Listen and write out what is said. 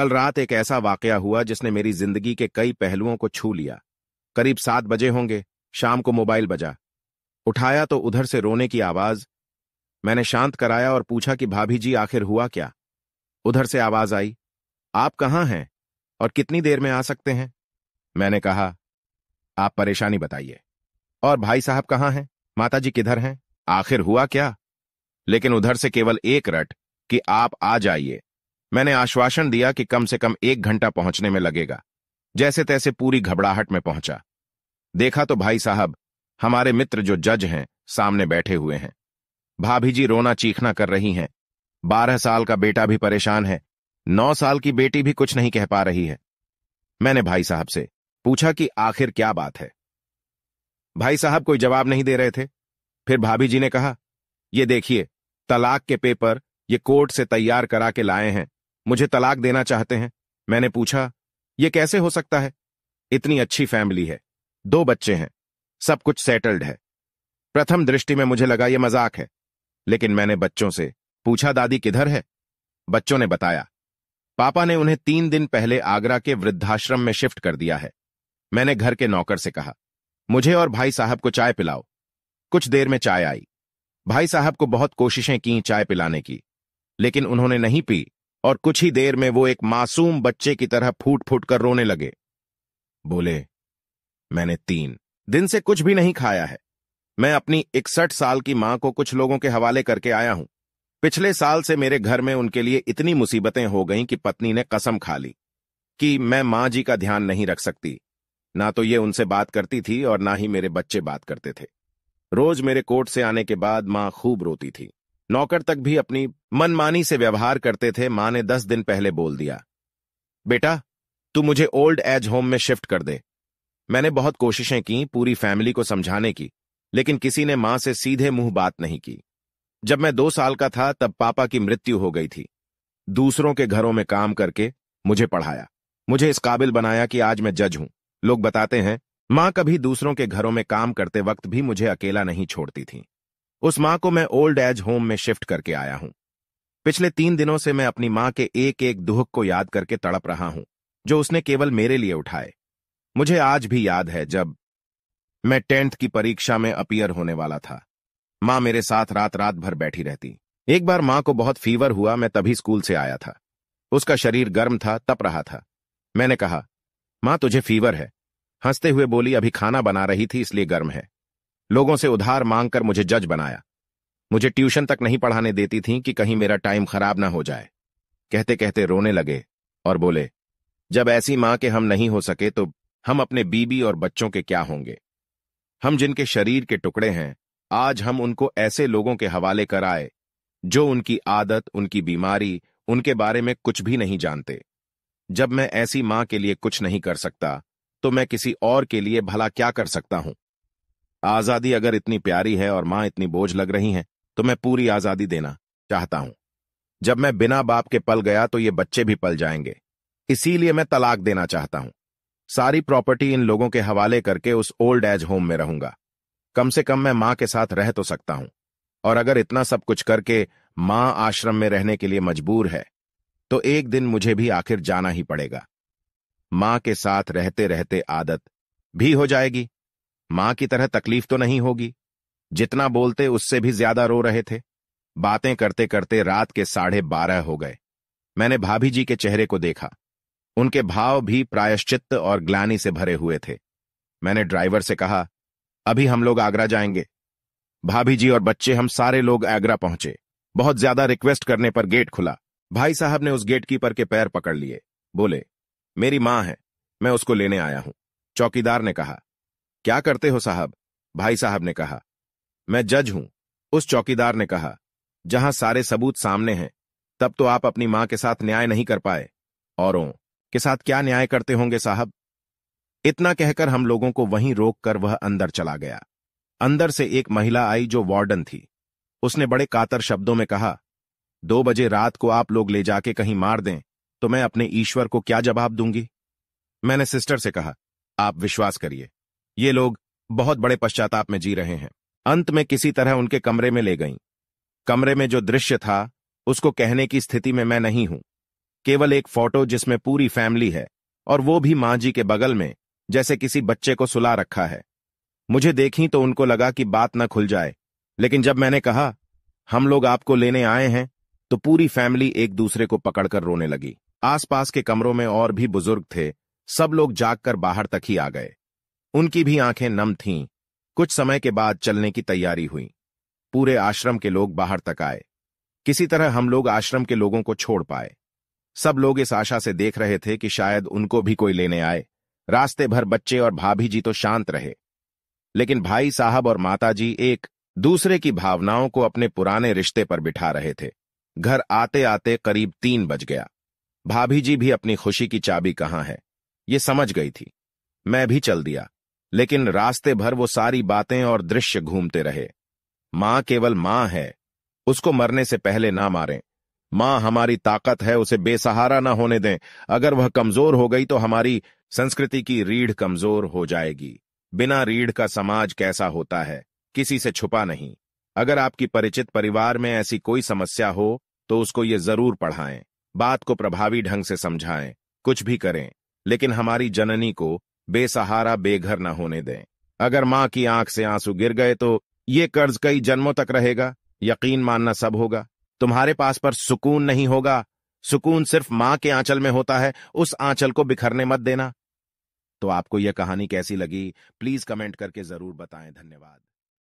कल रात एक ऐसा वाकया हुआ जिसने मेरी जिंदगी के कई पहलुओं को छू लिया करीब सात बजे होंगे शाम को मोबाइल बजा उठाया तो उधर से रोने की आवाज मैंने शांत कराया और पूछा कि भाभी जी आखिर हुआ क्या उधर से आवाज आई आप कहाँ हैं और कितनी देर में आ सकते हैं मैंने कहा आप परेशानी बताइए और भाई साहब कहाँ हैं माताजी किधर हैं आखिर हुआ क्या लेकिन उधर से केवल एक रट कि आप आ जाइए मैंने आश्वासन दिया कि कम से कम एक घंटा पहुंचने में लगेगा जैसे तैसे पूरी घबराहट में पहुंचा देखा तो भाई साहब हमारे मित्र जो जज हैं सामने बैठे हुए हैं भाभी जी रोना चीखना कर रही हैं बारह साल का बेटा भी परेशान है नौ साल की बेटी भी कुछ नहीं कह पा रही है मैंने भाई साहब से पूछा कि आखिर क्या बात है भाई साहब कोई जवाब नहीं दे रहे थे फिर भाभी जी ने कहा ये देखिए तलाक के पेपर ये कोर्ट से तैयार करा के लाए हैं मुझे तलाक देना चाहते हैं मैंने पूछा ये कैसे हो सकता है इतनी अच्छी फैमिली है दो बच्चे हैं सब कुछ सेटल्ड है प्रथम दृष्टि में मुझे लगा यह मजाक है लेकिन मैंने बच्चों से पूछा दादी किधर है बच्चों ने बताया पापा ने उन्हें तीन दिन पहले आगरा के वृद्धाश्रम में शिफ्ट कर दिया है मैंने घर के नौकर से कहा मुझे और भाई साहब को चाय पिलाओ कुछ देर में चाय आई भाई साहब को बहुत कोशिशें की चाय पिलाने की लेकिन उन्होंने नहीं पी और कुछ ही देर में वो एक मासूम बच्चे की तरह फूट फूट कर रोने लगे बोले मैंने तीन दिन से कुछ भी नहीं खाया है मैं अपनी इकसठ साल की मां को कुछ लोगों के हवाले करके आया हूं पिछले साल से मेरे घर में उनके लिए इतनी मुसीबतें हो गईं कि पत्नी ने कसम खा ली कि मैं मां जी का ध्यान नहीं रख सकती ना तो ये उनसे बात करती थी और ना ही मेरे बच्चे बात करते थे रोज मेरे कोर्ट से आने के बाद मां खूब रोती थी नौकर तक भी अपनी मनमानी से व्यवहार करते थे मां ने दस दिन पहले बोल दिया बेटा तू मुझे ओल्ड एज होम में शिफ्ट कर दे मैंने बहुत कोशिशें की पूरी फैमिली को समझाने की लेकिन किसी ने मां से सीधे मुंह बात नहीं की जब मैं दो साल का था तब पापा की मृत्यु हो गई थी दूसरों के घरों में काम करके मुझे पढ़ाया मुझे इस काबिल बनाया कि आज मैं जज हूं लोग बताते हैं मां कभी दूसरों के घरों में काम करते वक्त भी मुझे अकेला नहीं छोड़ती थी उस माँ को मैं ओल्ड एज होम में शिफ्ट करके आया हूँ पिछले तीन दिनों से मैं अपनी माँ के एक एक दुहक को याद करके तड़प रहा हूँ जो उसने केवल मेरे लिए उठाए मुझे आज भी याद है जब मैं टेंथ की परीक्षा में अपियर होने वाला था माँ मेरे साथ रात रात भर बैठी रहती एक बार माँ को बहुत फीवर हुआ मैं तभी स्कूल से आया था उसका शरीर गर्म था तप रहा था मैंने कहा माँ तुझे फीवर है हंसते हुए बोली अभी खाना बना रही थी इसलिए गर्म है लोगों से उधार मांगकर मुझे जज बनाया मुझे ट्यूशन तक नहीं पढ़ाने देती थी कि कहीं मेरा टाइम खराब ना हो जाए कहते कहते रोने लगे और बोले जब ऐसी मां के हम नहीं हो सके तो हम अपने बीबी और बच्चों के क्या होंगे हम जिनके शरीर के टुकड़े हैं आज हम उनको ऐसे लोगों के हवाले कर आए जो उनकी आदत उनकी बीमारी उनके बारे में कुछ भी नहीं जानते जब मैं ऐसी मां के लिए कुछ नहीं कर सकता तो मैं किसी और के लिए भला क्या कर सकता हूं आजादी अगर इतनी प्यारी है और मां इतनी बोझ लग रही हैं तो मैं पूरी आजादी देना चाहता हूं जब मैं बिना बाप के पल गया तो ये बच्चे भी पल जाएंगे इसीलिए मैं तलाक देना चाहता हूं सारी प्रॉपर्टी इन लोगों के हवाले करके उस ओल्ड एज होम में रहूंगा कम से कम मैं मां के साथ रह तो सकता हूं और अगर इतना सब कुछ करके मां आश्रम में रहने के लिए मजबूर है तो एक दिन मुझे भी आखिर जाना ही पड़ेगा मां के साथ रहते रहते आदत भी हो जाएगी मां की तरह तकलीफ तो नहीं होगी जितना बोलते उससे भी ज्यादा रो रहे थे बातें करते करते रात के साढ़े बारह हो गए मैंने भाभी जी के चेहरे को देखा उनके भाव भी प्रायश्चित और ग्लानी से भरे हुए थे मैंने ड्राइवर से कहा अभी हम लोग आगरा जाएंगे भाभी जी और बच्चे हम सारे लोग आगरा पहुंचे बहुत ज्यादा रिक्वेस्ट करने पर गेट खुला भाई साहब ने उस गेट कीपर के पैर पकड़ लिए बोले मेरी मां है मैं उसको लेने आया हूं चौकीदार ने कहा क्या करते हो साहब भाई साहब ने कहा मैं जज हूं उस चौकीदार ने कहा जहां सारे सबूत सामने हैं तब तो आप अपनी मां के साथ न्याय नहीं कर पाए औरों के साथ क्या न्याय करते होंगे साहब इतना कहकर हम लोगों को वहीं रोक कर वह अंदर चला गया अंदर से एक महिला आई जो वार्डन थी उसने बड़े कातर शब्दों में कहा दो बजे रात को आप लोग ले जाके कहीं मार दें तो मैं अपने ईश्वर को क्या जवाब दूंगी मैंने सिस्टर से कहा आप विश्वास करिए ये लोग बहुत बड़े पश्चाताप में जी रहे हैं अंत में किसी तरह उनके कमरे में ले गई कमरे में जो दृश्य था उसको कहने की स्थिति में मैं नहीं हूं केवल एक फोटो जिसमें पूरी फैमिली है और वो भी मां जी के बगल में जैसे किसी बच्चे को सुला रखा है मुझे देखी तो उनको लगा कि बात न खुल जाए लेकिन जब मैंने कहा हम लोग आपको लेने आए हैं तो पूरी फैमिली एक दूसरे को पकड़कर रोने लगी आसपास के कमरों में और भी बुजुर्ग थे सब लोग जागकर बाहर तक ही आ गए उनकी भी आंखें नम थीं कुछ समय के बाद चलने की तैयारी हुई पूरे आश्रम के लोग बाहर तक आए किसी तरह हम लोग आश्रम के लोगों को छोड़ पाए सब लोग इस आशा से देख रहे थे कि शायद उनको भी कोई लेने आए रास्ते भर बच्चे और भाभी जी तो शांत रहे लेकिन भाई साहब और माताजी एक दूसरे की भावनाओं को अपने पुराने रिश्ते पर बिठा रहे थे घर आते आते करीब तीन बज गया भाभी जी भी अपनी खुशी की चाबी कहाँ है ये समझ गई थी मैं भी चल दिया लेकिन रास्ते भर वो सारी बातें और दृश्य घूमते रहे मां केवल मां है उसको मरने से पहले ना मारें मां हमारी ताकत है उसे बेसहारा ना होने दें अगर वह कमजोर हो गई तो हमारी संस्कृति की रीढ़ कमजोर हो जाएगी बिना रीढ़ का समाज कैसा होता है किसी से छुपा नहीं अगर आपकी परिचित परिवार में ऐसी कोई समस्या हो तो उसको ये जरूर पढ़ाएं बात को प्रभावी ढंग से समझाएं कुछ भी करें लेकिन हमारी जननी को बेसहारा बेघर न होने दें अगर मां की आंख से आंसू गिर गए तो ये कर्ज कई जन्मों तक रहेगा यकीन मानना सब होगा तुम्हारे पास पर सुकून नहीं होगा सुकून सिर्फ मां के आंचल में होता है उस आंचल को बिखरने मत देना तो आपको यह कहानी कैसी लगी प्लीज कमेंट करके जरूर बताएं धन्यवाद